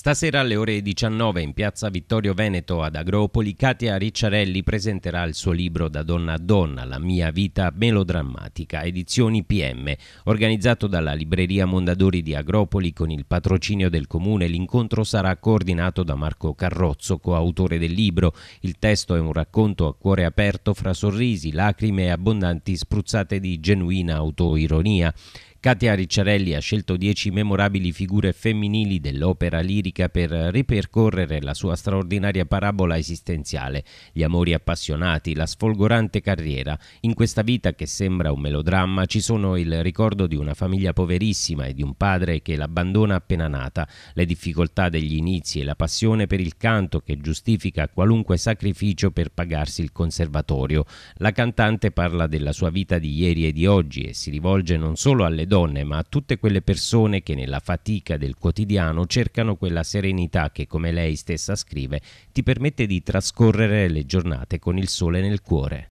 Stasera alle ore 19 in piazza Vittorio Veneto ad Agropoli, Katia Ricciarelli presenterà il suo libro Da donna a donna, La mia vita melodrammatica, edizioni PM, organizzato dalla libreria Mondadori di Agropoli con il patrocinio del comune. L'incontro sarà coordinato da Marco Carrozzo, coautore del libro. Il testo è un racconto a cuore aperto fra sorrisi, lacrime e abbondanti spruzzate di genuina autoironia. Katia Ricciarelli ha scelto dieci memorabili figure femminili dell'opera lirica per ripercorrere la sua straordinaria parabola esistenziale, gli amori appassionati, la sfolgorante carriera. In questa vita che sembra un melodramma ci sono il ricordo di una famiglia poverissima e di un padre che l'abbandona appena nata, le difficoltà degli inizi e la passione per il canto che giustifica qualunque sacrificio per pagarsi il conservatorio. La cantante parla della sua vita di ieri e di oggi e si rivolge non solo alle donne, ma a tutte quelle persone che nella fatica del quotidiano cercano quella serenità che, come lei stessa scrive, ti permette di trascorrere le giornate con il sole nel cuore.